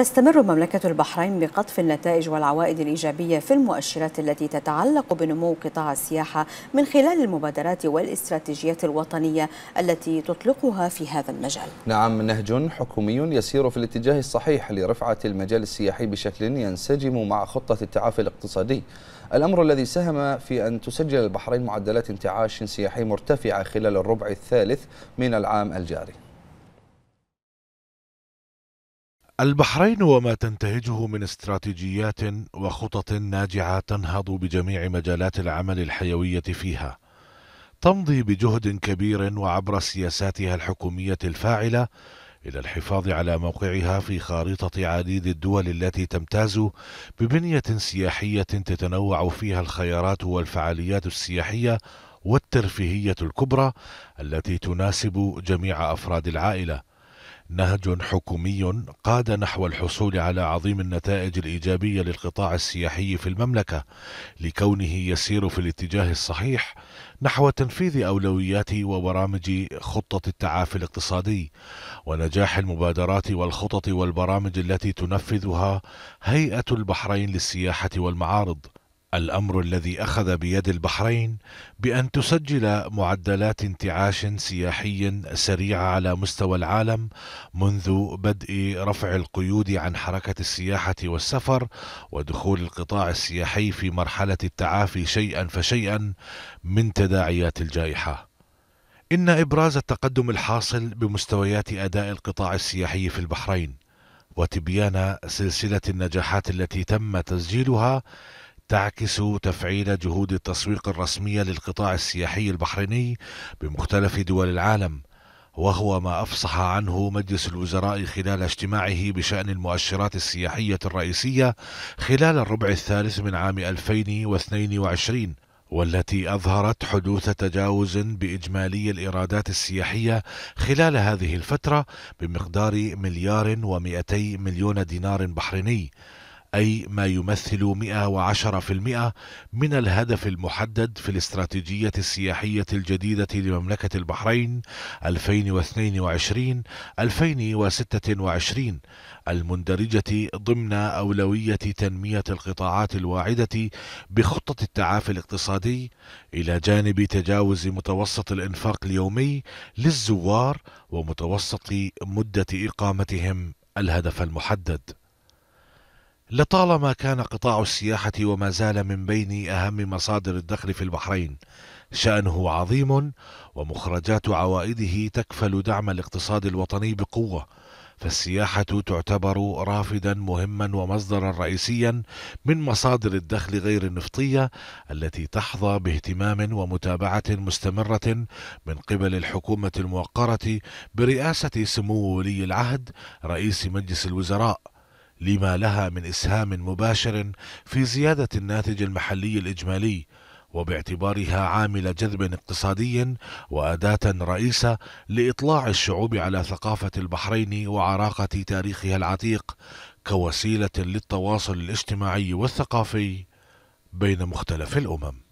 تستمر مملكة البحرين بقطف النتائج والعوائد الإيجابية في المؤشرات التي تتعلق بنمو قطاع السياحة من خلال المبادرات والاستراتيجيات الوطنية التي تطلقها في هذا المجال نعم نهج حكومي يسير في الاتجاه الصحيح لرفعة المجال السياحي بشكل ينسجم مع خطة التعافي الاقتصادي الأمر الذي ساهم في أن تسجل البحرين معدلات انتعاش سياحي مرتفعة خلال الربع الثالث من العام الجاري البحرين وما تنتهجه من استراتيجيات وخطط ناجعه تنهض بجميع مجالات العمل الحيويه فيها تمضي بجهد كبير وعبر سياساتها الحكوميه الفاعله الى الحفاظ على موقعها في خارطه عديد الدول التي تمتاز ببنيه سياحيه تتنوع فيها الخيارات والفعاليات السياحيه والترفيهيه الكبرى التي تناسب جميع افراد العائله نهج حكومي قاد نحو الحصول على عظيم النتائج الإيجابية للقطاع السياحي في المملكة لكونه يسير في الاتجاه الصحيح نحو تنفيذ أولوياته وبرامج خطة التعافي الاقتصادي ونجاح المبادرات والخطط والبرامج التي تنفذها هيئة البحرين للسياحة والمعارض الامر الذي اخذ بيد البحرين بان تسجل معدلات انتعاش سياحي سريعه على مستوى العالم منذ بدء رفع القيود عن حركه السياحه والسفر ودخول القطاع السياحي في مرحله التعافي شيئا فشيئا من تداعيات الجائحه ان ابراز التقدم الحاصل بمستويات اداء القطاع السياحي في البحرين وتبيان سلسله النجاحات التي تم تسجيلها تعكس تفعيل جهود التسويق الرسمية للقطاع السياحي البحريني بمختلف دول العالم وهو ما أفصح عنه مجلس الوزراء خلال اجتماعه بشأن المؤشرات السياحية الرئيسية خلال الربع الثالث من عام 2022 والتي أظهرت حدوث تجاوز بإجمالي الإيرادات السياحية خلال هذه الفترة بمقدار مليار ومئتي مليون دينار بحريني أي ما يمثل 110% من الهدف المحدد في الاستراتيجية السياحية الجديدة لمملكة البحرين 2022-2026 المندرجة ضمن أولوية تنمية القطاعات الواعدة بخطة التعافي الاقتصادي إلى جانب تجاوز متوسط الإنفاق اليومي للزوار ومتوسط مدة إقامتهم الهدف المحدد لطالما كان قطاع السياحة وما زال من بين أهم مصادر الدخل في البحرين شأنه عظيم ومخرجات عوائده تكفل دعم الاقتصاد الوطني بقوة فالسياحة تعتبر رافدا مهما ومصدرا رئيسيا من مصادر الدخل غير النفطية التي تحظى باهتمام ومتابعة مستمرة من قبل الحكومة الموقرة برئاسة سمو ولي العهد رئيس مجلس الوزراء لما لها من إسهام مباشر في زيادة الناتج المحلي الإجمالي وباعتبارها عامل جذب اقتصادي وأداة رئيسة لإطلاع الشعوب على ثقافة البحرين وعراقة تاريخها العتيق كوسيلة للتواصل الاجتماعي والثقافي بين مختلف الأمم